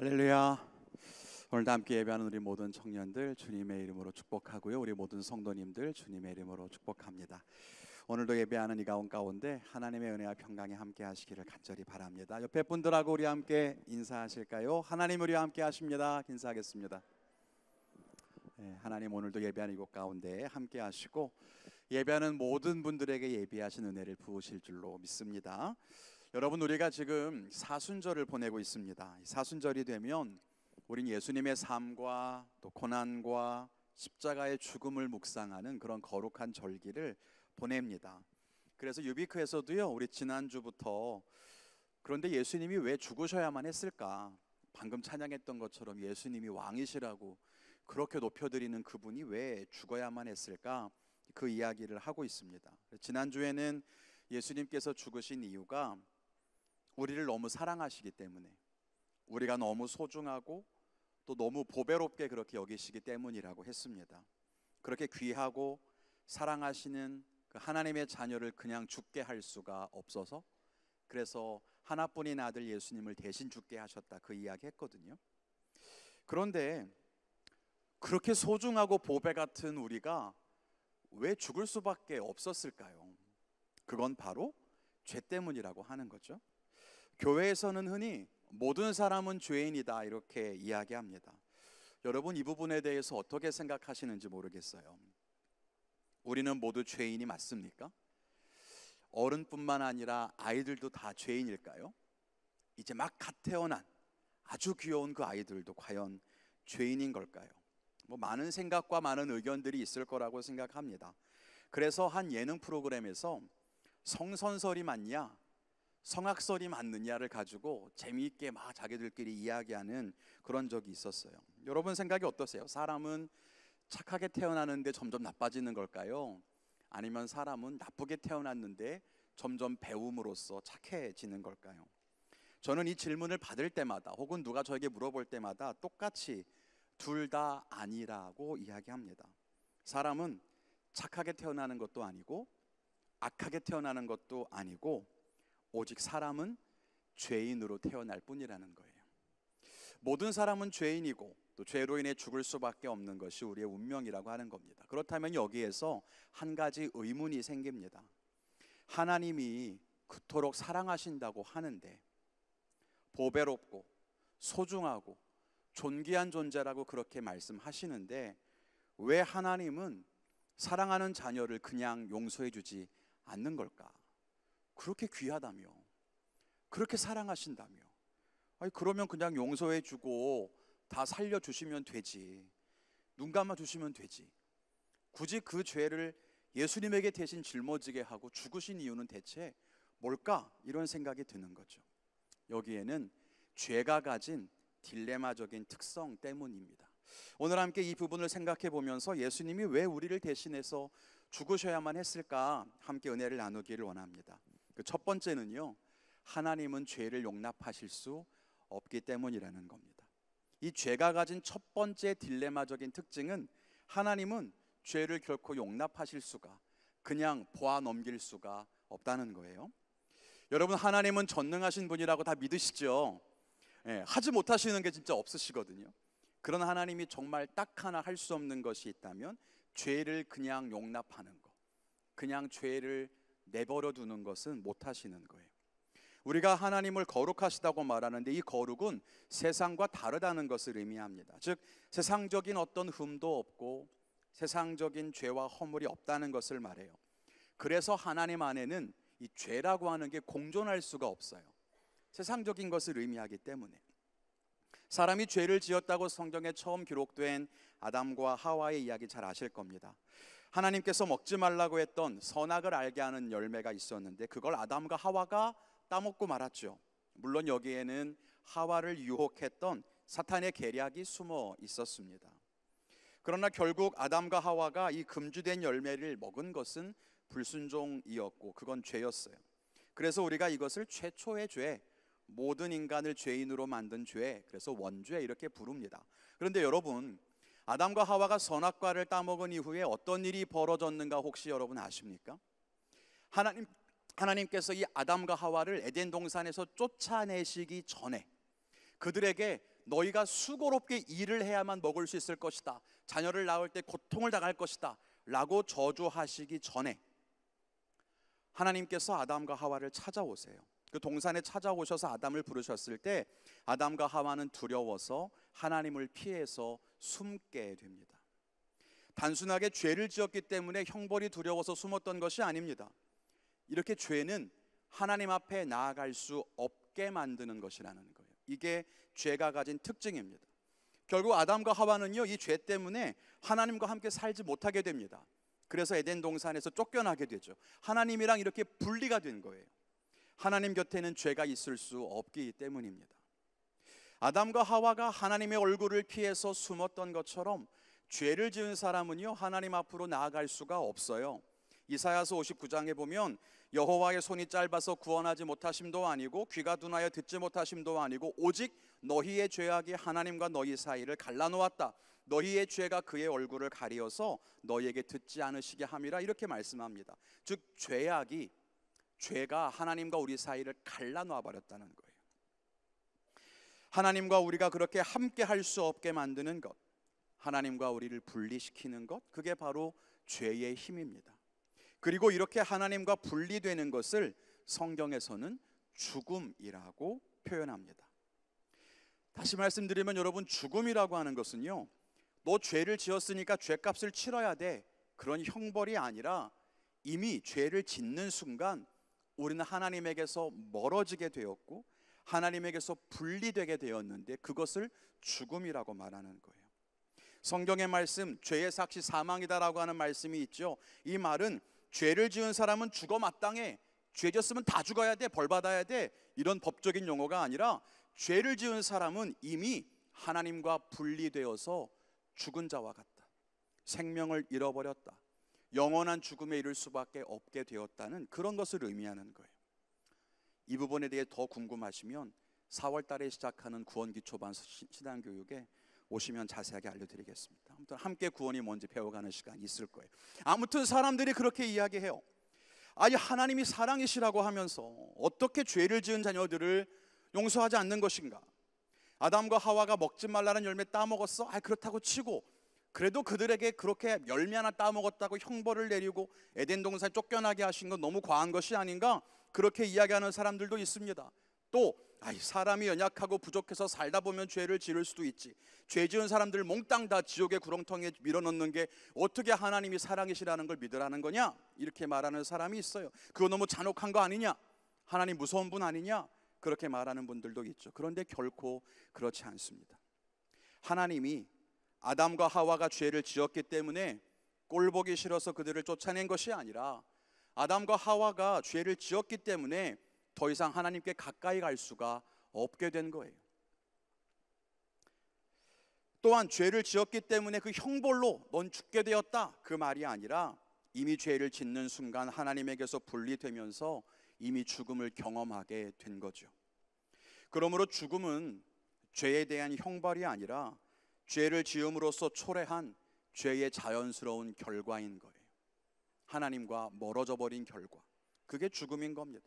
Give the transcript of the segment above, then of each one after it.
할렐루야. 오늘 함께 예배하는 우리 모든 청년들 주님의 이름으로 축복하고요. 우리 모든 성도님들 주님의 이름으로 축복합니다. 오늘도 예배하는 이 가운 데 하나님의 은혜와 평강이 함께 하시기를 간절히 바랍니다. 옆에 분들하고 우리 함께 인사하실까요? 하나님 우리와 함께 하십니다. 인사하겠습니다. 네, 하나님 오늘도 예배하는 이곳 가운데 함께 하시고 예배하는 모든 분들에게 예비하신 은혜를 부으실 줄로 믿습니다. 여러분 우리가 지금 사순절을 보내고 있습니다. 사순절이 되면 우린 예수님의 삶과 또 고난과 십자가의 죽음을 묵상하는 그런 거룩한 절기를 보냅니다. 그래서 유비크에서도요. 우리 지난주부터 그런데 예수님이 왜 죽으셔야만 했을까? 방금 찬양했던 것처럼 예수님이 왕이시라고 그렇게 높여드리는 그분이 왜 죽어야만 했을까? 그 이야기를 하고 있습니다. 지난주에는 예수님께서 죽으신 이유가 우리를 너무 사랑하시기 때문에 우리가 너무 소중하고 또 너무 보배롭게 그렇게 여기시기 때문이라고 했습니다. 그렇게 귀하고 사랑하시는 그 하나님의 자녀를 그냥 죽게 할 수가 없어서 그래서 하나뿐인 아들 예수님을 대신 죽게 하셨다 그 이야기 했거든요. 그런데 그렇게 소중하고 보배 같은 우리가 왜 죽을 수밖에 없었을까요? 그건 바로 죄 때문이라고 하는 거죠. 교회에서는 흔히 모든 사람은 죄인이다 이렇게 이야기합니다. 여러분 이 부분에 대해서 어떻게 생각하시는지 모르겠어요. 우리는 모두 죄인이 맞습니까? 어른뿐만 아니라 아이들도 다 죄인일까요? 이제 막갓 태어난 아주 귀여운 그 아이들도 과연 죄인인 걸까요? 뭐 많은 생각과 많은 의견들이 있을 거라고 생각합니다. 그래서 한 예능 프로그램에서 성선설이 맞냐 성악설이 맞느냐를 가지고 재미있게 막 자기들끼리 이야기하는 그런 적이 있었어요. 여러분 생각이 어떠세요? 사람은 착하게 태어나는데 점점 나빠지는 걸까요? 아니면 사람은 나쁘게 태어났는데 점점 배움으로써 착해지는 걸까요? 저는 이 질문을 받을 때마다 혹은 누가 저에게 물어볼 때마다 똑같이 둘 다 아니라고 이야기합니다. 사람은 착하게 태어나는 것도 아니고 악하게 태어나는 것도 아니고 오직 사람은 죄인으로 태어날 뿐이라는 거예요. 모든 사람은 죄인이고 또 죄로 인해 죽을 수밖에 없는 것이 우리의 운명이라고 하는 겁니다. 그렇다면 여기에서 한 가지 의문이 생깁니다. 하나님이 그토록 사랑하신다고 하는데 보배롭고 소중하고 존귀한 존재라고 그렇게 말씀하시는데 왜 하나님은 사랑하는 자녀를 그냥 용서해 주지 않는 걸까? 그렇게 귀하다며 그렇게 사랑하신다며 아니 그러면 그냥 용서해 주고 다 살려 주시면 되지. 눈 감아 주시면 되지. 굳이 그 죄를 예수님에게 대신 짊어지게 하고 죽으신 이유는 대체 뭘까? 이런 생각이 드는 거죠. 여기에는 죄가 가진 딜레마적인 특성 때문입니다. 오늘 함께 이 부분을 생각해 보면서 예수님이 왜 우리를 대신해서 죽으셔야만 했을까 함께 은혜를 나누기를 원합니다. 그첫 번째는요. 하나님은 죄를 용납하실 수 없기 때문이라는 겁니다. 이 죄가 가진 첫 번째 딜레마적인 특징은 하나님은 죄를 결코 용납하실 수가 그냥 보아 넘길 수가 없다는 거예요. 여러분 하나님은 전능하신 분이라고 다 믿으시죠? 예, 하지 못하시는 게 진짜 없으시거든요. 그런 하나님이 정말 딱 하나 할 수 없는 것이 있다면 죄를 그냥 용납하는 것, 그냥 죄를 내버려 두는 것은 못 하시는 거예요. 우리가 하나님을 거룩하시다고 말하는데 이 거룩은 세상과 다르다는 것을 의미합니다. 즉 세상적인 어떤 흠도 없고 세상적인 죄와 허물이 없다는 것을 말해요. 그래서 하나님 안에는 이 죄라고 하는 게 공존할 수가 없어요. 세상적인 것을 의미하기 때문에 사람이 죄를 지었다고 성경에 처음 기록된 아담과 하와의 이야기 잘 아실 겁니다. 하나님께서 먹지 말라고 했던 선악을 알게 하는 열매가 있었는데 그걸 아담과 하와가 따먹고 말았죠. 물론 여기에는 하와를 유혹했던 사탄의 계략이 숨어 있었습니다. 그러나 결국 아담과 하와가 이 금주된 열매를 먹은 것은 불순종이었고 그건 죄였어요. 그래서 우리가 이것을 최초의 죄, 모든 인간을 죄인으로 만든 죄, 그래서 원죄 이렇게 부릅니다. 그런데 여러분, 아담과 하와가 선악과를 따먹은 이후에 어떤 일이 벌어졌는가 혹시 여러분 아십니까? 하나님 하나님께서 이 아담과 하와를 에덴 동산에서 쫓아내시기 전에 그들에게 너희가 수고롭게 일을 해야만 먹을 수 있을 것이다. 자녀를 낳을 때 고통을 당할 것이다. 라고 저주하시기 전에 하나님께서 아담과 하와를 찾아오세요. 그 동산에 찾아오셔서 아담을 부르셨을 때 아담과 하와는 두려워서 하나님을 피해서 숨게 됩니다. 단순하게 죄를 지었기 때문에 형벌이 두려워서 숨었던 것이 아닙니다. 이렇게 죄는 하나님 앞에 나아갈 수 없게 만드는 것이라는 거예요. 이게 죄가 가진 특징입니다. 결국 아담과 하와는요, 이 죄 때문에 하나님과 함께 살지 못하게 됩니다. 그래서 에덴 동산에서 쫓겨나게 되죠. 하나님이랑 이렇게 분리가 된 거예요. 하나님 곁에는 죄가 있을 수 없기 때문입니다. 아담과 하와가 하나님의 얼굴을 피해서 숨었던 것처럼 죄를 지은 사람은요 하나님 앞으로 나아갈 수가 없어요. 이사야서 59장에 보면 여호와의 손이 짧아서 구원하지 못하심도 아니고 귀가 둔하여 듣지 못하심도 아니고 오직 너희의 죄악이 하나님과 너희 사이를 갈라놓았다. 너희의 죄가 그의 얼굴을 가리어서 너희에게 듣지 않으시게 함이라 이렇게 말씀합니다. 즉 죄악이 죄가 하나님과 우리 사이를 갈라놓아 버렸다는 거예요. 하나님과 우리가 그렇게 함께 할 수 없게 만드는 것, 하나님과 우리를 분리시키는 것, 그게 바로 죄의 힘입니다. 그리고 이렇게 하나님과 분리되는 것을 성경에서는 죽음이라고 표현합니다. 다시 말씀드리면 여러분 죽음이라고 하는 것은요. 너 죄를 지었으니까 죄값을 치러야 돼. 그런 형벌이 아니라 이미 죄를 짓는 순간 우리는 하나님에게서 멀어지게 되었고 하나님에게서 분리되게 되었는데 그것을 죽음이라고 말하는 거예요. 성경의 말씀 죄의 삭시 사망이다라고 하는 말씀이 있죠. 이 말은 죄를 지은 사람은 죽어 마땅해. 죄 졌으면 다 죽어야 돼. 벌 받아야 돼. 이런 법적인 용어가 아니라 죄를 지은 사람은 이미 하나님과 분리되어서 죽은 자와 같다. 생명을 잃어버렸다. 영원한 죽음에 이를 수밖에 없게 되었다는 그런 것을 의미하는 거예요. 이 부분에 대해 더 궁금하시면 4월 달에 시작하는 구원기 초반 신앙 교육에 오시면 자세하게 알려드리겠습니다. 아무튼 함께 구원이 뭔지 배워가는 시간이 있을 거예요. 아무튼 사람들이 그렇게 이야기해요. 아니 하나님이 사랑이시라고 하면서 어떻게 죄를 지은 자녀들을 용서하지 않는 것인가? 아담과 하와가 먹지 말라는 열매 따먹었어. 아 그렇다고 치고 그래도 그들에게 그렇게 열매 하나 따먹었다고 형벌을 내리고 에덴 동산에 쫓겨나게 하신 건 너무 과한 것이 아닌가? 그렇게 이야기하는 사람들도 있습니다. 또 아이 사람이 연약하고 부족해서 살다 보면 죄를 지을 수도 있지. 죄 지은 사람들 몽땅 다 지옥의 구렁텅이에 밀어넣는 게 어떻게 하나님이 사랑이시라는 걸 믿으라는 거냐? 이렇게 말하는 사람이 있어요. 그거 너무 잔혹한 거 아니냐? 하나님 무서운 분 아니냐? 그렇게 말하는 분들도 있죠. 그런데 결코 그렇지 않습니다. 하나님이 아담과 하와가 죄를 지었기 때문에 꼴보기 싫어서 그들을 쫓아낸 것이 아니라 아담과 하와가 죄를 지었기 때문에 더 이상 하나님께 가까이 갈 수가 없게 된 거예요. 또한 죄를 지었기 때문에 그 형벌로 넌 죽게 되었다 그 말이 아니라 이미 죄를 짓는 순간 하나님에게서 분리되면서 이미 죽음을 경험하게 된 거죠. 그러므로 죽음은 죄에 대한 형벌이 아니라 죄를 지음으로써 초래한 죄의 자연스러운 결과인 거예요. 하나님과 멀어져 버린 결과. 그게 죽음인 겁니다.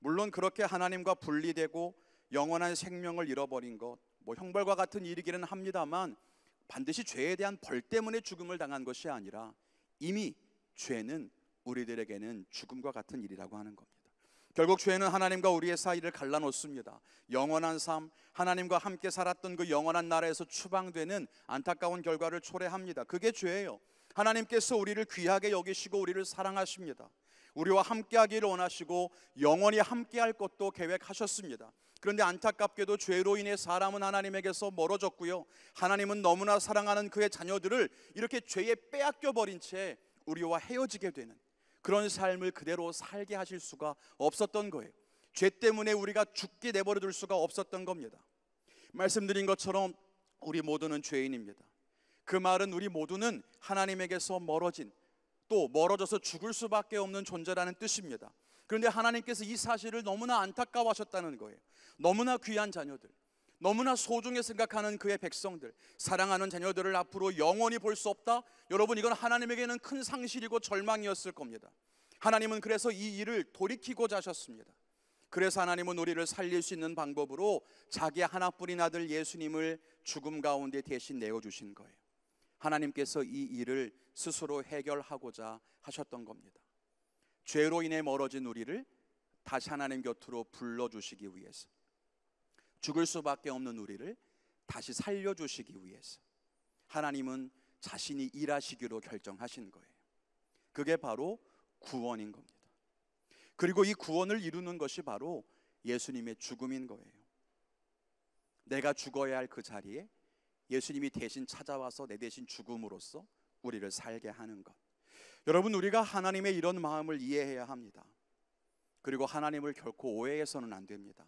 물론 그렇게 하나님과 분리되고 영원한 생명을 잃어버린 것, 뭐 형벌과 같은 일이기는 합니다만 반드시 죄에 대한 벌 때문에 죽음을 당한 것이 아니라 이미 죄는 우리들에게는 죽음과 같은 일이라고 하는 겁니다. 결국 죄는 하나님과 우리의 사이를 갈라놓습니다. 영원한 삶, 하나님과 함께 살았던 그 영원한 나라에서 추방되는 안타까운 결과를 초래합니다. 그게 죄예요. 하나님께서 우리를 귀하게 여기시고 우리를 사랑하십니다. 우리와 함께하기를 원하시고 영원히 함께할 것도 계획하셨습니다. 그런데 안타깝게도 죄로 인해 사람은 하나님에게서 멀어졌고요. 하나님은 너무나 사랑하는 그의 자녀들을 이렇게 죄에 빼앗겨 버린 채 우리와 헤어지게 되는 그런 삶을 그대로 살게 하실 수가 없었던 거예요. 죄 때문에 우리가 죽게 내버려 둘 수가 없었던 겁니다. 말씀드린 것처럼 우리 모두는 죄인입니다. 그 말은 우리 모두는 하나님에게서 멀어진 또 멀어져서 죽을 수밖에 없는 존재라는 뜻입니다. 그런데 하나님께서 이 사실을 너무나 안타까워하셨다는 거예요. 너무나 귀한 자녀들, 너무나 소중히 생각하는 그의 백성들, 사랑하는 자녀들을 앞으로 영원히 볼 수 없다. 여러분 이건 하나님에게는 큰 상실이고 절망이었을 겁니다. 하나님은 그래서 이 일을 돌이키고자 하셨습니다. 그래서 하나님은 우리를 살릴 수 있는 방법으로 자기 하나뿐인 아들 예수님을 죽음 가운데 대신 내어 주신 거예요. 하나님께서 이 일을 스스로 해결하고자 하셨던 겁니다. 죄로 인해 멀어진 우리를 다시 하나님 곁으로 불러주시기 위해서 죽을 수밖에 없는 우리를 다시 살려주시기 위해서 하나님은 자신이 일하시기로 결정하신 거예요. 그게 바로 구원인 겁니다. 그리고 이 구원을 이루는 것이 바로 예수님의 죽음인 거예요. 내가 죽어야 할 그 자리에 예수님이 대신 찾아와서 내 대신 죽음으로써 우리를 살게 하는 것. 여러분 우리가 하나님의 이런 마음을 이해해야 합니다. 그리고 하나님을 결코 오해해서는 안 됩니다.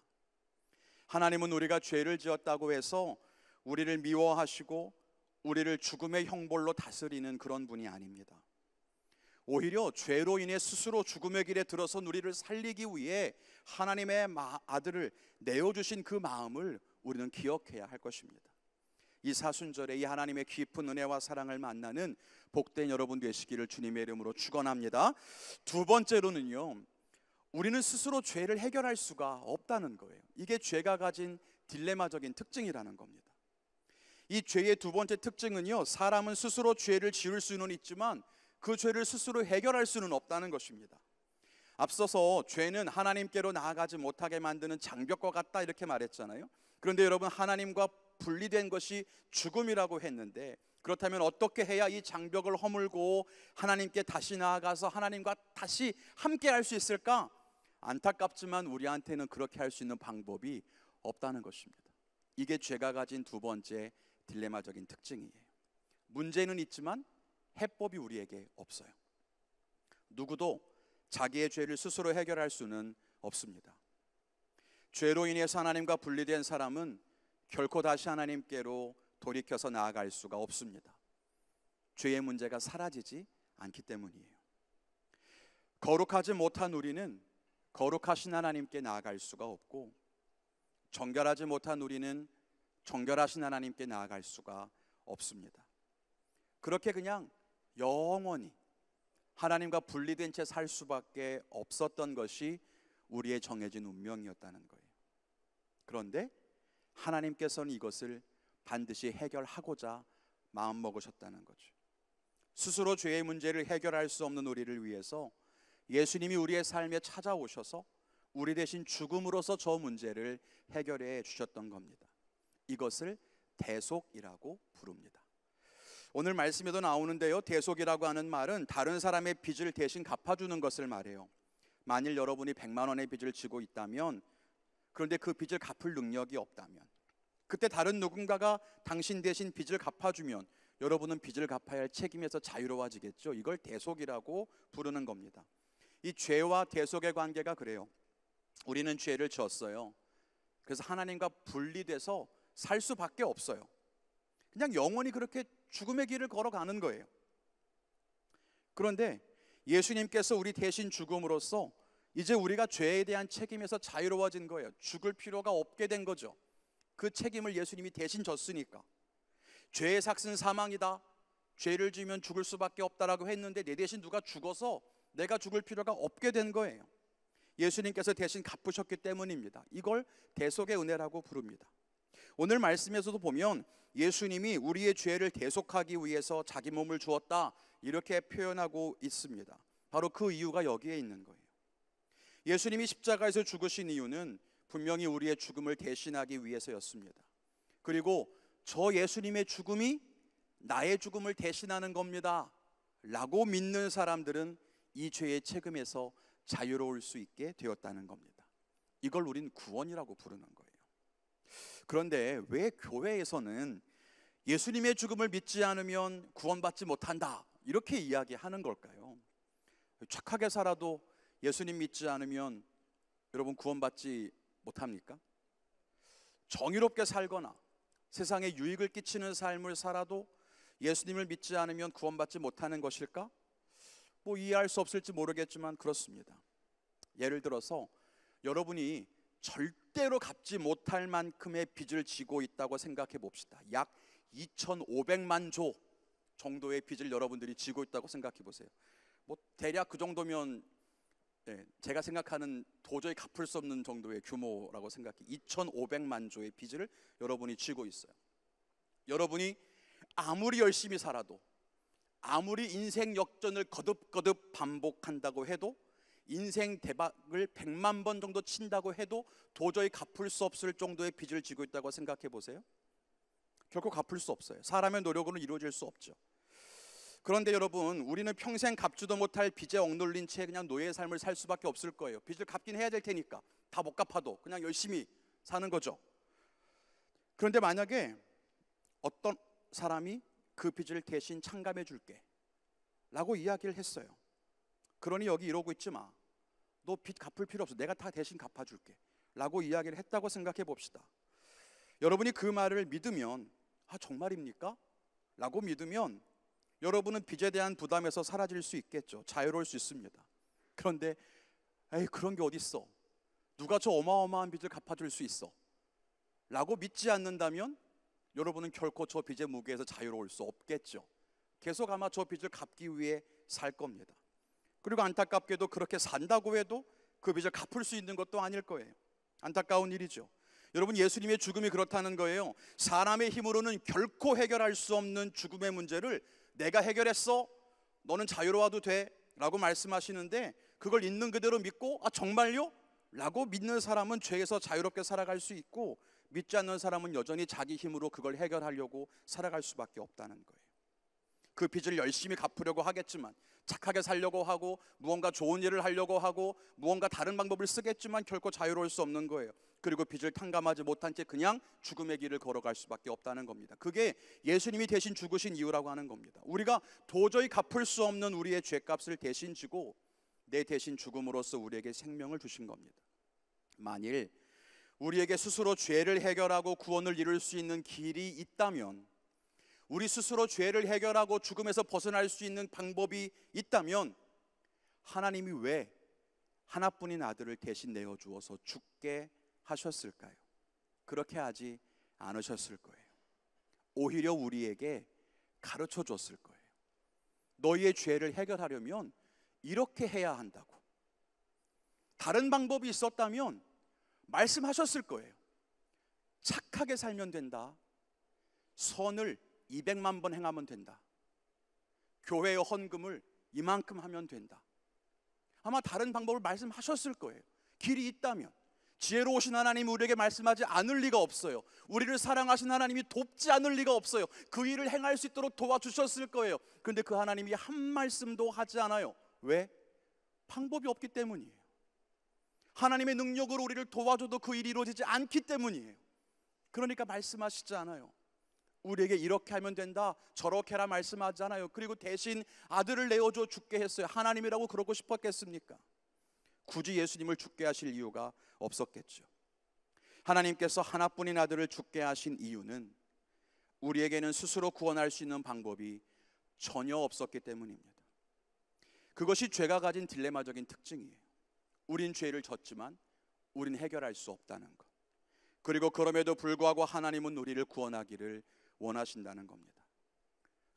하나님은 우리가 죄를 지었다고 해서 우리를 미워하시고 우리를 죽음의 형벌로 다스리는 그런 분이 아닙니다. 오히려 죄로 인해 스스로 죽음의 길에 들어선 우리를 살리기 위해 하나님의 아들을 내어 주신 그 마음을 우리는 기억해야 할 것입니다. 이 사순절에 이 하나님의 깊은 은혜와 사랑을 만나는 복된 여러분 되시기를 주님의 이름으로 축원합니다. 두 번째로는요. 우리는 스스로 죄를 해결할 수가 없다는 거예요. 이게 죄가 가진 딜레마적인 특징이라는 겁니다. 이 죄의 두 번째 특징은요. 사람은 스스로 죄를 지을 수는 있지만 그 죄를 스스로 해결할 수는 없다는 것입니다. 앞서서 죄는 하나님께로 나아가지 못하게 만드는 장벽과 같다 이렇게 말했잖아요. 그런데 여러분 하나님과 분리된 것이 죽음이라고 했는데 그렇다면 어떻게 해야 이 장벽을 허물고 하나님께 다시 나아가서 하나님과 다시 함께 할 수 있을까? 안타깝지만 우리한테는 그렇게 할 수 있는 방법이 없다는 것입니다. 이게 죄가 가진 두 번째 딜레마적인 특징이에요. 문제는 있지만 해법이 우리에게 없어요. 누구도 자기의 죄를 스스로 해결할 수는 없습니다. 죄로 인해서 하나님과 분리된 사람은 결코 다시 하나님께로 돌이켜서 나아갈 수가 없습니다. 죄의 문제가 사라지지 않기 때문이에요. 거룩하지 못한 우리는 거룩하신 하나님께 나아갈 수가 없고 정결하지 못한 우리는 정결하신 하나님께 나아갈 수가 없습니다. 그렇게 그냥 영원히 하나님과 분리된 채 살 수밖에 없었던 것이 우리의 정해진 운명이었다는 거예요. 그런데 하나님께서는 이것을 반드시 해결하고자 마음먹으셨다는 거죠. 스스로 죄의 문제를 해결할 수 없는 우리를 위해서 예수님이 우리의 삶에 찾아오셔서 우리 대신 죽음으로서 저 문제를 해결해 주셨던 겁니다. 이것을 대속이라고 부릅니다. 오늘 말씀에도 나오는데요. 대속이라고 하는 말은 다른 사람의 빚을 대신 갚아주는 것을 말해요. 만일 여러분이 100만 원의 빚을 지고 있다면 그런데 그 빚을 갚을 능력이 없다면 그때 다른 누군가가 당신 대신 빚을 갚아주면 여러분은 빚을 갚아야 할 책임에서 자유로워지겠죠. 이걸 대속이라고 부르는 겁니다. 이 죄와 대속의 관계가 그래요. 우리는 죄를 지었어요. 그래서 하나님과 분리돼서 살 수밖에 없어요. 그냥 영원히 그렇게 죽음의 길을 걸어가는 거예요. 그런데 예수님께서 우리 대신 죽음으로써 이제 우리가 죄에 대한 책임에서 자유로워진 거예요. 죽을 필요가 없게 된 거죠. 그 책임을 예수님이 대신 졌으니까. 죄의 삭슨 사망이다. 죄를 지으면 죽을 수밖에 없다라고 했는데 내 대신 누가 죽어서 내가 죽을 필요가 없게 된 거예요. 예수님께서 대신 갚으셨기 때문입니다. 이걸 대속의 은혜라고 부릅니다. 오늘 말씀에서도 보면 예수님이 우리의 죄를 대속하기 위해서 자기 몸을 주었다 이렇게 표현하고 있습니다. 바로 그 이유가 여기에 있는 거예요. 예수님이 십자가에서 죽으신 이유는 분명히 우리의 죽음을 대신하기 위해서였습니다. 그리고 저 예수님의 죽음이 나의 죽음을 대신하는 겁니다. 라고 믿는 사람들은 이 죄의 책임에서 자유로울 수 있게 되었다는 겁니다. 이걸 우린 구원이라고 부르는 거예요. 그런데 왜 교회에서는 예수님의 죽음을 믿지 않으면 구원받지 못한다. 이렇게 이야기하는 걸까요? 착하게 살아도 예수님 믿지 않으면 여러분 구원받지 못합니까? 정의롭게 살거나 세상에 유익을 끼치는 삶을 살아도 예수님을 믿지 않으면 구원받지 못하는 것일까? 뭐 이해할 수 없을지 모르겠지만 그렇습니다. 예를 들어서 여러분이 절대로 갚지 못할 만큼의 빚을 지고 있다고 생각해 봅시다. 약 2,500만 조 정도의 빚을 여러분들이 지고 있다고 생각해 보세요. 뭐 대략 그 정도면 네, 제가 생각하는 도저히 갚을 수 없는 정도의 규모라고 생각해 2,500만 조의 빚을 여러분이 쥐고 있어요. 여러분이 아무리 열심히 살아도 아무리 인생 역전을 거듭거듭 반복한다고 해도 인생 대박을 100만 번 정도 친다고 해도 도저히 갚을 수 없을 정도의 빚을 쥐고 있다고 생각해 보세요. 결코 갚을 수 없어요. 사람의 노력으로는 이루어질 수 없죠. 그런데 여러분 우리는 평생 갚지도 못할 빚에 억눌린 채 그냥 노예의 삶을 살 수밖에 없을 거예요. 빚을 갚긴 해야 될 테니까 다 못 갚아도 그냥 열심히 사는 거죠. 그런데 만약에 어떤 사람이 그 빚을 대신 창감해 줄게 라고 이야기를 했어요. 그러니 여기 이러고 있지 마. 너 빚 갚을 필요 없어. 내가 다 대신 갚아줄게. 라고 이야기를 했다고 생각해 봅시다. 여러분이 그 말을 믿으면, 아, 정말입니까? 라고 믿으면 여러분은 빚에 대한 부담에서 사라질 수 있겠죠. 자유로울 수 있습니다. 그런데 에이 그런 게 어디 있어? 누가 저 어마어마한 빚을 갚아줄 수 있어? 라고 믿지 않는다면 여러분은 결코 저 빚의 무게에서 자유로울 수 없겠죠. 계속 아마 저 빚을 갚기 위해 살 겁니다. 그리고 안타깝게도 그렇게 산다고 해도 그 빚을 갚을 수 있는 것도 아닐 거예요. 안타까운 일이죠. 여러분 예수님의 죽음이 그렇다는 거예요. 사람의 힘으로는 결코 해결할 수 없는 죽음의 문제를 내가 해결했어. 너는 자유로워도 돼라고 말씀하시는데 그걸 있는 그대로 믿고 아 정말요? 라고 믿는 사람은 죄에서 자유롭게 살아갈 수 있고 믿지 않는 사람은 여전히 자기 힘으로 그걸 해결하려고 살아갈 수밖에 없다는 거예요. 그 빚을 열심히 갚으려고 하겠지만 착하게 살려고 하고 무언가 좋은 일을 하려고 하고 무언가 다른 방법을 쓰겠지만 결코 자유로울 수 없는 거예요. 그리고 빚을 탕감하지 못한 채 그냥 죽음의 길을 걸어갈 수밖에 없다는 겁니다. 그게 예수님이 대신 죽으신 이유라고 하는 겁니다. 우리가 도저히 갚을 수 없는 우리의 죄값을 대신 지고 내 대신 죽음으로써 우리에게 생명을 주신 겁니다. 만일 우리에게 스스로 죄를 해결하고 구원을 이룰 수 있는 길이 있다면 우리 스스로 죄를 해결하고 죽음에서 벗어날 수 있는 방법이 있다면 하나님이 왜 하나뿐인 아들을 대신 내어 주어서 죽게 하셨을까요? 그렇게 하지 않으셨을 거예요. 오히려 우리에게 가르쳐 줬을 거예요. 너희의 죄를 해결하려면 이렇게 해야 한다고. 다른 방법이 있었다면 말씀하셨을 거예요. 착하게 살면 된다. 선을 200만 번 행하면 된다. 교회의 헌금을 이만큼 하면 된다. 아마 다른 방법을 말씀하셨을 거예요. 길이 있다면. 지혜로우신 하나님 우리에게 말씀하지 않을 리가 없어요. 우리를 사랑하신 하나님이 돕지 않을 리가 없어요. 그 일을 행할 수 있도록 도와주셨을 거예요. 그런데 그 하나님이 한 말씀도 하지 않아요. 왜? 방법이 없기 때문이에요. 하나님의 능력으로 우리를 도와줘도 그 일이 이루어지지 않기 때문이에요. 그러니까 말씀하시지 않아요. 우리에게 이렇게 하면 된다 저렇게 라 말씀하잖아요 그리고 대신 아들을 내어줘 죽게 했어요 하나님이라고 그러고 싶었겠습니까? 굳이 예수님을 죽게 하실 이유가 없었겠죠 하나님께서 하나뿐인 아들을 죽게 하신 이유는 우리에게는 스스로 구원할 수 있는 방법이 전혀 없었기 때문입니다 그것이 죄가 가진 딜레마적인 특징이에요 우린 죄를 졌지만 우린 해결할 수 없다는 것 그리고 그럼에도 불구하고 하나님은 우리를 구원하기를 원하신다는 겁니다.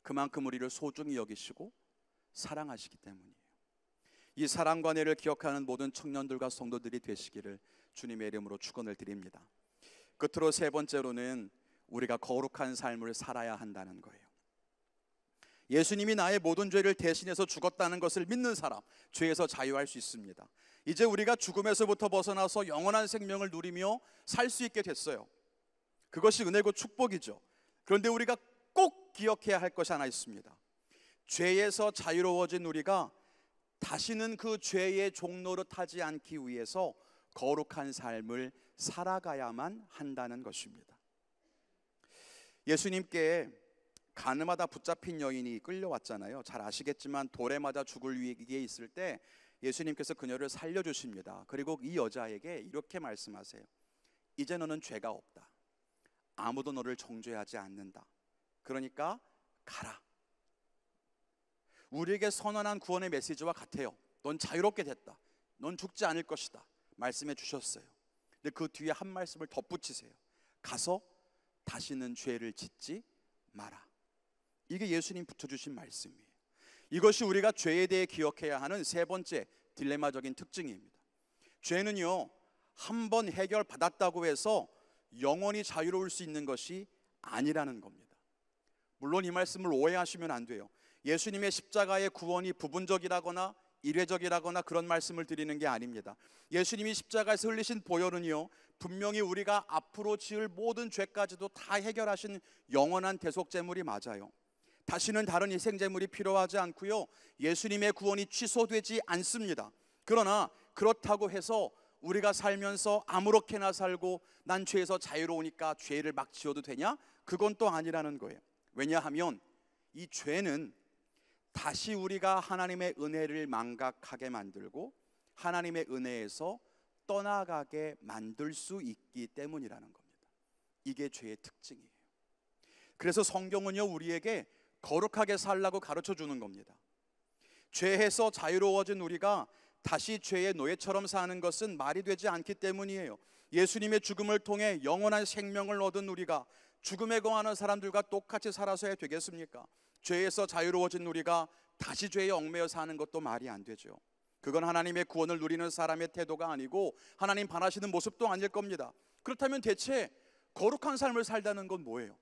그만큼 우리를 소중히 여기시고 사랑하시기 때문이에요. 이 사랑 과내를 기억하는 모든 청년들과 성도들이 되시기를 주님의 이름으로 축원을 드립니다. 끝으로 세 번째로는 우리가 거룩한 삶을 살아야 한다는 거예요. 예수님이 나의 모든 죄를 대신해서 죽었다는 것을 믿는 사람, 죄에서 자유할 수 있습니다. 이제 우리가 죽음에서부터 벗어나서 영원한 생명을 누리며 살 수 있게 됐어요. 그것이 은혜고 축복이죠. 그런데 우리가 꼭 기억해야 할 것이 하나 있습니다. 죄에서 자유로워진 우리가 다시는 그 죄의 종로로 타지 않기 위해서 거룩한 삶을 살아가야만 한다는 것입니다. 예수님께 가늠하다 붙잡힌 여인이 끌려왔잖아요. 잘 아시겠지만 돌에 맞아 죽을 위기에 있을 때 예수님께서 그녀를 살려주십니다. 그리고 이 여자에게 이렇게 말씀하세요. 이제 너는 죄가 없다. 아무도 너를 정죄하지 않는다. 그러니까 가라. 우리에게 선언한 구원의 메시지와 같아요. 넌 자유롭게 됐다. 넌 죽지 않을 것이다. 말씀해 주셨어요. 근데 그 뒤에 한 말씀을 덧붙이세요. 가서 다시는 죄를 짓지 마라. 이게 예수님 붙여주신 말씀이에요. 이것이 우리가 죄에 대해 기억해야 하는 세 번째 딜레마적인 특징입니다. 죄는요, 한 번 해결받았다고 해서 영원히 자유로울 수 있는 것이 아니라는 겁니다. 물론 이 말씀을 오해하시면 안 돼요. 예수님의 십자가의 구원이 부분적이라거나 이례적이라거나 그런 말씀을 드리는 게 아닙니다. 예수님이 십자가에서 흘리신 보혈은요, 분명히 우리가 앞으로 지을 모든 죄까지도 다 해결하신 영원한 대속제물이 맞아요. 다시는 다른 희생제물이 필요하지 않고요. 예수님의 구원이 취소되지 않습니다. 그러나 그렇다고 해서 우리가 살면서 아무렇게나 살고 난 죄에서 자유로우니까 죄를 막 지어도 되냐? 그건 또 아니라는 거예요. 왜냐하면 이 죄는 다시 우리가 하나님의 은혜를 망각하게 만들고 하나님의 은혜에서 떠나가게 만들 수 있기 때문이라는 겁니다. 이게 죄의 특징이에요. 그래서 성경은요 우리에게 거룩하게 살라고 가르쳐 주는 겁니다. 죄에서 자유로워진 우리가 다시 죄의 노예처럼 사는 것은 말이 되지 않기 때문이에요. 예수님의 죽음을 통해 영원한 생명을 얻은 우리가 죽음에 거하는 사람들과 똑같이 살아서야 되겠습니까? 죄에서 자유로워진 우리가 다시 죄에 얽매여 사는 것도 말이 안 되죠. 그건 하나님의 구원을 누리는 사람의 태도가 아니고 하나님 반하시는 모습도 아닐 겁니다. 그렇다면 대체 거룩한 삶을 살다는 건 뭐예요?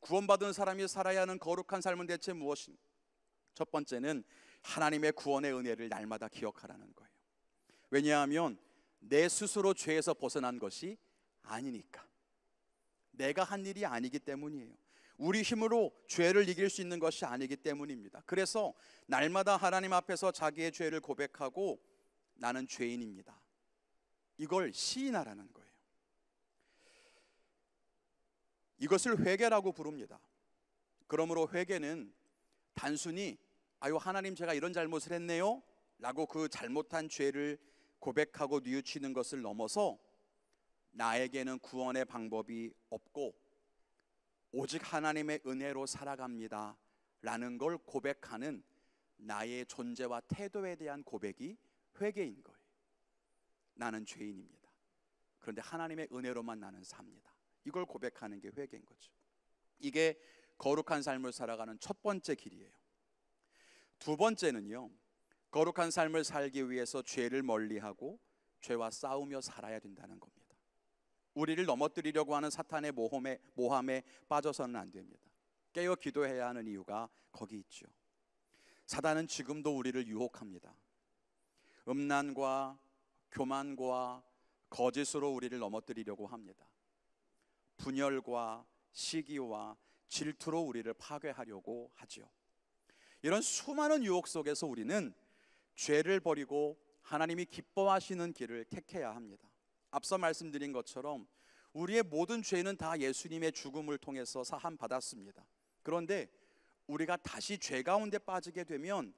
구원받은 사람이 살아야 하는 거룩한 삶은 대체 무엇인첫 번째는 하나님의 구원의 은혜를 날마다 기억하라는 거예요. 왜냐하면 내 스스로 죄에서 벗어난 것이 아니니까. 내가 한 일이 아니기 때문이에요. 우리 힘으로 죄를 이길 수 있는 것이 아니기 때문입니다. 그래서 날마다 하나님 앞에서 자기의 죄를 고백하고 나는 죄인입니다. 이걸 시인하라는 거예요. 이것을 회개라고 부릅니다. 그러므로 회개는 단순히 아유 하나님 제가 이런 잘못을 했네요 라고 그 잘못한 죄를 고백하고 뉘우치는 것을 넘어서 나에게는 구원의 방법이 없고 오직 하나님의 은혜로 살아갑니다 라는 걸 고백하는 나의 존재와 태도에 대한 고백이 회개인 거예요. 나는 죄인입니다. 그런데 하나님의 은혜로만 나는 삽니다. 이걸 고백하는 게 회개인 거죠. 이게 거룩한 삶을 살아가는 첫 번째 길이에요. 두 번째는요. 거룩한 삶을 살기 위해서 죄를 멀리하고 죄와 싸우며 살아야 된다는 겁니다. 우리를 넘어뜨리려고 하는 사탄의 모험에 모함에 빠져서는 안 됩니다. 깨어 기도해야 하는 이유가 거기 있죠. 사단은 지금도 우리를 유혹합니다. 음란과 교만과 거짓으로 우리를 넘어뜨리려고 합니다. 분열과 시기와 질투로 우리를 파괴하려고 하지요. 이런 수많은 유혹 속에서 우리는 죄를 버리고 하나님이 기뻐하시는 길을 택해야 합니다. 앞서 말씀드린 것처럼 우리의 모든 죄는 다 예수님의 죽음을 통해서 사함 받았습니다. 그런데 우리가 다시 죄 가운데 빠지게 되면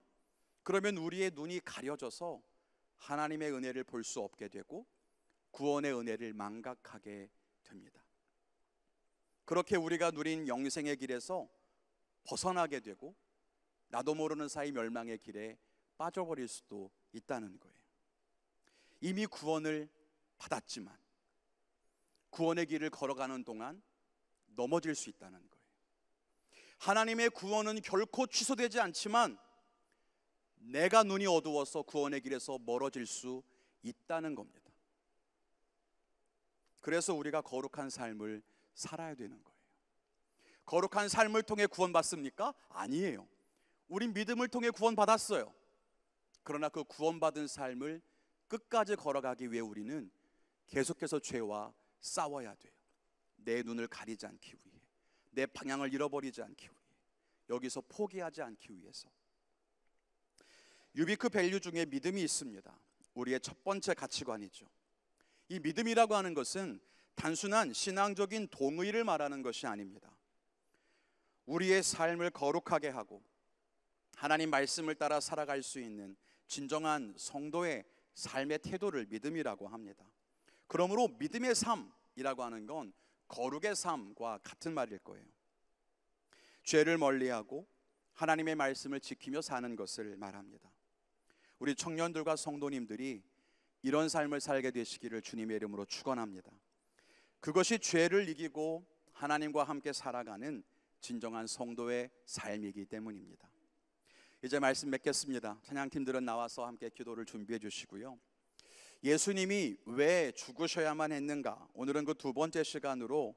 그러면 우리의 눈이 가려져서 하나님의 은혜를 볼 수 없게 되고 구원의 은혜를 망각하게 됩니다. 그렇게 우리가 누린 영생의 길에서 벗어나게 되고 나도 모르는 사이 멸망의 길에 빠져버릴 수도 있다는 거예요. 이미 구원을 받았지만 구원의 길을 걸어가는 동안 넘어질 수 있다는 거예요. 하나님의 구원은 결코 취소되지 않지만 내가 눈이 어두워서 구원의 길에서 멀어질 수 있다는 겁니다. 그래서 우리가 거룩한 삶을 살아야 되는 거예요. 거룩한 삶을 통해 구원받습니까? 아니에요. 우린 믿음을 통해 구원받았어요. 그러나 그 구원받은 삶을 끝까지 걸어가기 위해 우리는 계속해서 죄와 싸워야 돼요. 내 눈을 가리지 않기 위해, 내 방향을 잃어버리지 않기 위해, 여기서 포기하지 않기 위해서. 유비크 밸류 중에 믿음이 있습니다. 우리의 첫 번째 가치관이죠. 이 믿음이라고 하는 것은 단순한 신앙적인 동의를 말하는 것이 아닙니다. 우리의 삶을 거룩하게 하고 하나님 말씀을 따라 살아갈 수 있는 진정한 성도의 삶의 태도를 믿음이라고 합니다. 그러므로 믿음의 삶이라고 하는 건 거룩의 삶과 같은 말일 거예요. 죄를 멀리하고 하나님의 말씀을 지키며 사는 것을 말합니다. 우리 청년들과 성도님들이 이런 삶을 살게 되시기를 주님의 이름으로 축원합니다. 그것이 죄를 이기고 하나님과 함께 살아가는 진정한 성도의 삶이기 때문입니다. 이제 말씀 맺겠습니다. 찬양팀들은 나와서 함께 기도를 준비해 주시고요. 예수님이 왜 죽으셔야만 했는가? 오늘은 그 두 번째 시간으로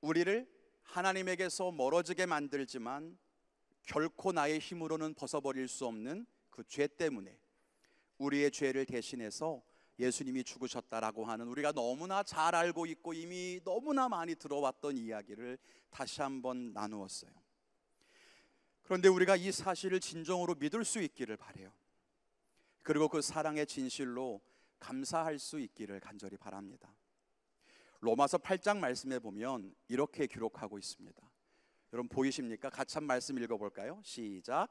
우리를 하나님에게서 멀어지게 만들지만 결코 나의 힘으로는 벗어버릴 수 없는 그 죄 때문에 우리의 죄를 대신해서 예수님이 죽으셨다라고 하는 우리가 너무나 잘 알고 있고 이미 너무나 많이 들어왔던 이야기를 다시 한번 나누었어요. 그런데 우리가 이 사실을 진정으로 믿을 수 있기를 바래요. 그리고 그 사랑의 진실로 감사할 수 있기를 간절히 바랍니다. 로마서 8장 말씀에 보면 이렇게 기록하고 있습니다. 여러분 보이십니까? 같이 한 말씀 읽어볼까요? 시작.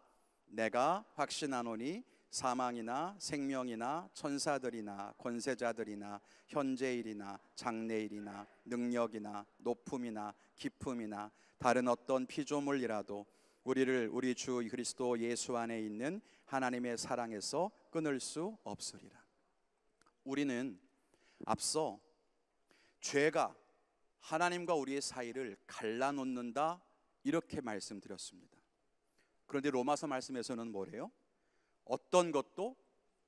내가 확신하노니 사망이나 생명이나 천사들이나 권세자들이나 현재일이나 장래일이나 능력이나 높음이나 기품이나 다른 어떤 피조물이라도 우리를 우리 주 그리스도 예수 안에 있는 하나님의 사랑에서 끊을 수 없으리라. 우리는 앞서 죄가 하나님과 우리의 사이를 갈라놓는다 이렇게 말씀드렸습니다. 그런데 로마서 말씀에서는 뭐래요? 어떤 것도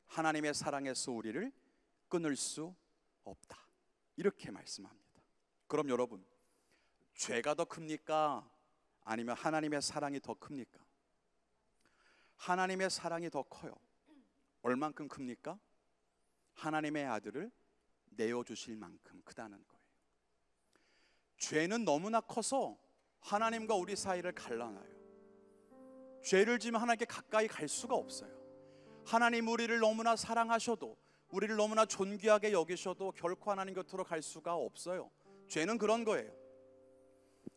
하나님의 사랑에서 우리를 끊을 수 없다. 이렇게 말씀합니다. 그럼 여러분, 죄가 더 큽니까? 아니면 하나님의 사랑이 더 큽니까? 하나님의 사랑이 더 커요. 얼만큼 큽니까? 하나님의 아들을 내어주실 만큼 크다는 거예요. 죄는 너무나 커서 하나님과 우리 사이를 갈라놔요. 죄를 지면 하나님께 가까이 갈 수가 없어요. 하나님 우리를 너무나 사랑하셔도 우리를 너무나 존귀하게 여기셔도 결코 하나님 곁으로 갈 수가 없어요. 죄는 그런 거예요.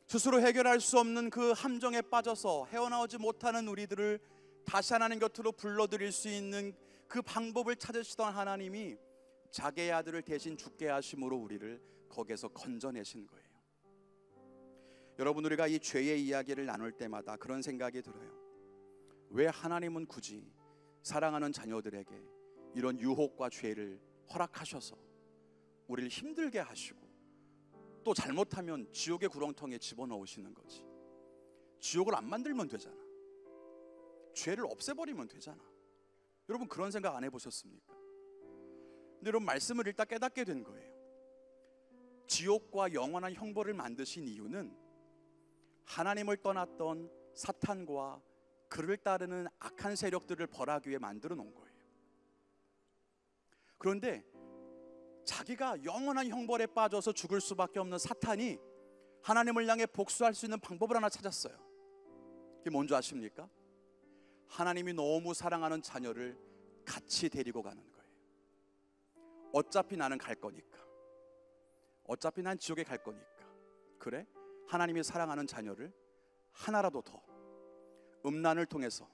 스스로 해결할 수 없는 그 함정에 빠져서 헤어나오지 못하는 우리들을 다시 하나님 곁으로 불러들일 수 있는 그 방법을 찾으시던 하나님이 자기의 아들을 대신 죽게 하심으로 우리를 거기에서 건져내신 거예요. 여러분 우리가 이 죄의 이야기를 나눌 때마다 그런 생각이 들어요. 왜 하나님은 굳이 사랑하는 자녀들에게 이런 유혹과 죄를 허락하셔서 우리를 힘들게 하시고 또 잘못하면 지옥의 구렁텅이에 집어넣으시는 거지. 지옥을 안 만들면 되잖아. 죄를 없애버리면 되잖아. 여러분 그런 생각 안 해보셨습니까? 근데 여러분 말씀을 일단 깨닫게 된 거예요. 지옥과 영원한 형벌을 만드신 이유는 하나님을 떠났던 사탄과 그를 따르는 악한 세력들을 벌하기 위해 만들어 놓은 거예요. 그런데 자기가 영원한 형벌에 빠져서 죽을 수밖에 없는 사탄이 하나님을 향해 복수할 수 있는 방법을 하나 찾았어요. 이게 뭔지 아십니까? 하나님이 너무 사랑하는 자녀를 같이 데리고 가는 거예요. 어차피 나는 갈 거니까. 어차피 난 지옥에 갈 거니까. 그래? 하나님이 사랑하는 자녀를 하나라도 더 음란을 통해서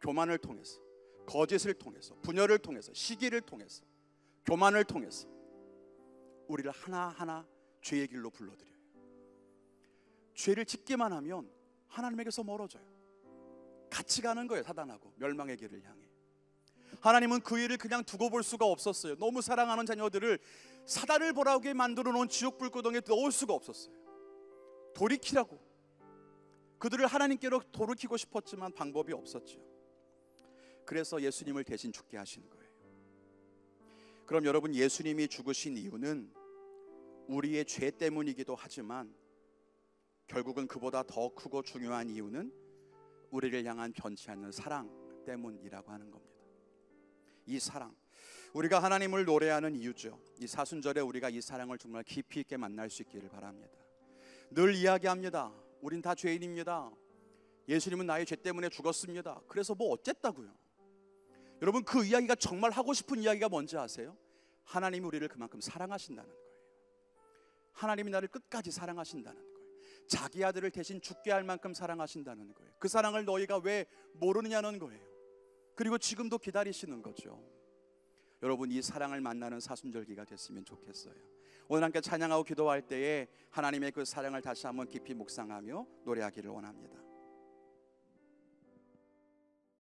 교만을 통해서 거짓을 통해서 분열을 통해서 시기를 통해서 교만을 통해서 우리를 하나하나 죄의 길로 불러들여요. 죄를 짓기만 하면 하나님에게서 멀어져요. 같이 가는 거예요, 사단하고 멸망의 길을 향해. 하나님은 그 일을 그냥 두고 볼 수가 없었어요. 너무 사랑하는 자녀들을 사단을 보라게 만들어 놓은 지옥 불구덩이에 넣을 수가 없었어요. 돌이키라고 그들을 하나님께로 돌이키고 싶었지만 방법이 없었죠. 그래서 예수님을 대신 죽게 하신 거예요. 그럼 여러분 예수님이 죽으신 이유는 우리의 죄 때문이기도 하지만 결국은 그보다 더 크고 중요한 이유는 우리를 향한 변치 않는 사랑 때문이라고 하는 겁니다. 이 사랑 우리가 하나님을 노래하는 이유죠. 이 사순절에 우리가 이 사랑을 정말 깊이 있게 만날 수 있기를 바랍니다. 늘 이야기합니다. 우린 다 죄인입니다. 예수님은 나의 죄 때문에 죽었습니다. 그래서 뭐 어쨌다고요? 여러분 그 이야기가 정말 하고 싶은 이야기가 뭔지 아세요? 하나님이 우리를 그만큼 사랑하신다는 거예요. 하나님이 나를 끝까지 사랑하신다는 거예요. 자기 아들을 대신 죽게 할 만큼 사랑하신다는 거예요. 그 사랑을 너희가 왜 모르느냐는 거예요. 그리고 지금도 기다리시는 거죠. 여러분 이 사랑을 만나는 사순절기가 됐으면 좋겠어요. 오늘 함께 찬양하고 기도할 때에 하나님의 그 사랑을 다시 한번 깊이 묵상하며 노래하기를 원합니다.